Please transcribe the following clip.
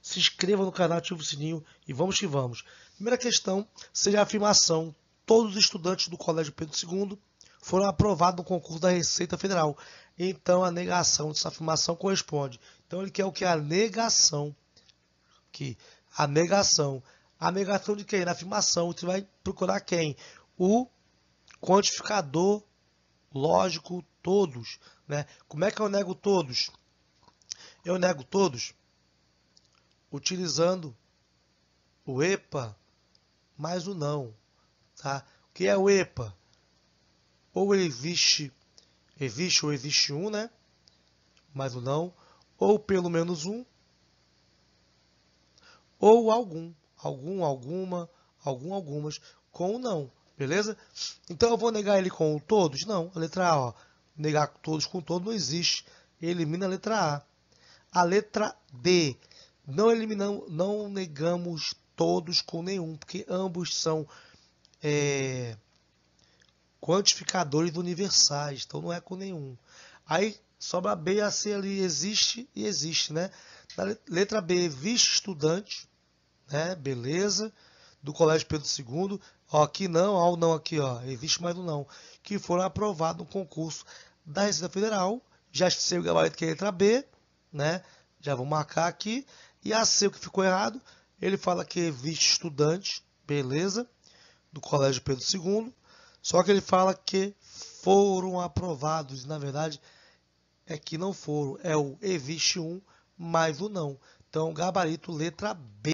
se inscreva no canal, ative o sininho e vamos que vamos. Primeira questão seria a afirmação: todos os estudantes do Colégio Pedro II foram aprovados no concurso da Receita Federal. Então a negação dessa afirmação corresponde. Então ele quer o que? A negação. Que a negação. A negação de quem? Na afirmação, você vai procurar quem? O quantificador lógico todos. Né? Como é que eu nego todos? Eu nego todos utilizando o EPA mais o não. Tá? O que é o EPA? Ou existe, existe ou existe um, né? Mais o não. Ou pelo menos um. Ou algum. Algum, alguma, algum, algumas. Com o não. Beleza? Então eu vou negar ele com todos? Não. A letra A, ó. Negar todos com todos não existe. Elimina a letra A. A letra D não eliminamos, não negamos todos com nenhum, porque ambos são é, quantificadores universais, então não é com nenhum. Aí sobra B e a C ali, existe e existe, né? Na letra B, visto estudante, né? Beleza, do Colégio Pedro II. Ó, aqui não, ó, não aqui, ó, existe mais um não. Que foram aprovados no concurso da Receita Federal. Já sei o gabarito que é a letra B, né? Já vou marcar aqui. E a C, o que ficou errado, ele fala que é viste estudante, beleza, do Colégio Pedro II, só que ele fala que foram aprovados, na verdade é que não foram, é o existe um mais o não. Então, gabarito letra B.